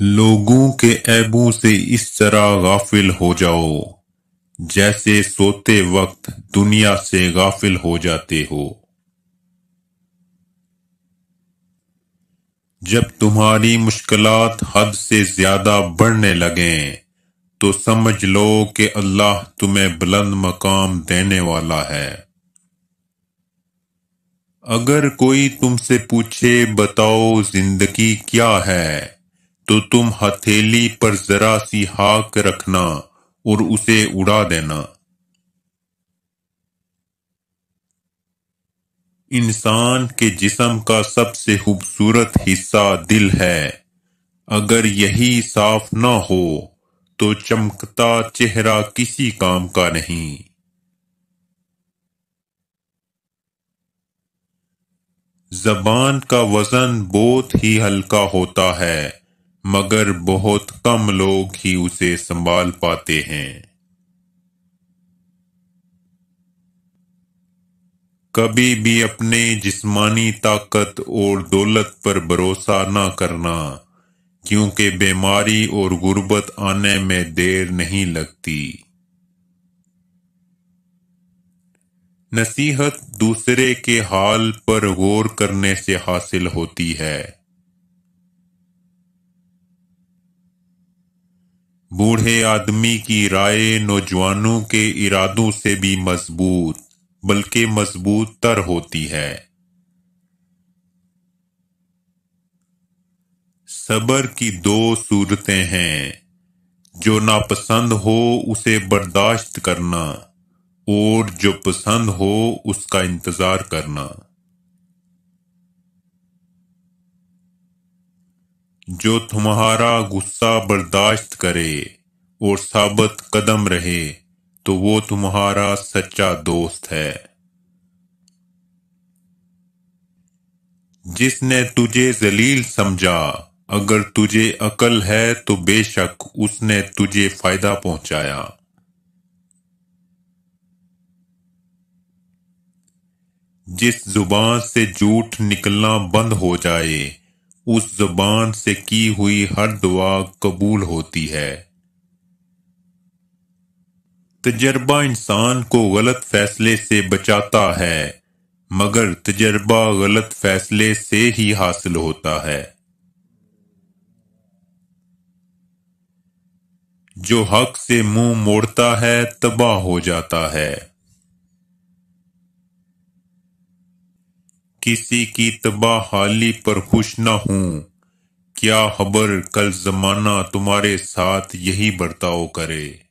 लोगों के ऐबों से इस तरह गाफिल हो जाओ जैसे सोते वक्त दुनिया से गाफिल हो जाते हो जब तुम्हारी मुश्किलात हद से ज्यादा बढ़ने लगें तो समझ लो कि अल्लाह तुम्हें बुलंद मकाम देने वाला है अगर कोई तुमसे पूछे बताओ जिंदगी क्या है तो तुम हथेली पर जरा सी हाक रखना और उसे उड़ा देना इंसान के जिसम का सबसे खूबसूरत हिस्सा दिल है अगर यही साफ ना हो तो चमकता चेहरा किसी काम का नहीं जबान का वजन बहुत ही हल्का होता है मगर बहुत कम लोग ही उसे संभाल पाते हैं कभी भी अपने जिस्मानी ताकत और दौलत पर भरोसा न करना क्योंकि बीमारी और गुर्बत आने में देर नहीं लगती नसीहत दूसरे के हाल पर गौर करने से हासिल होती है बूढ़े आदमी की राय नौजवानों के इरादों से भी मजबूत बल्कि मजबूत तर होती है सबर की दो सूरतें हैं जो नापसंद हो उसे बर्दाश्त करना और जो पसंद हो उसका इंतजार करना जो तुम्हारा गुस्सा बर्दाश्त करे और साबित कदम रहे तो वो तुम्हारा सच्चा दोस्त है जिसने तुझे जलील समझा अगर तुझे अकल है तो बेशक उसने तुझे फायदा पहुंचाया जिस जुबान से झूठ निकलना बंद हो जाए उस जुबान से की हुई हर दुआ कबूल होती है तजर्बा इंसान को गलत फैसले से बचाता है मगर तजर्बा गलत फैसले से ही हासिल होता है जो हक से मुंह मोड़ता है तबाह हो जाता है किसी की तबाह हाली पर खुश ना हूं क्या खबर कल जमाना तुम्हारे साथ यही बर्ताव करे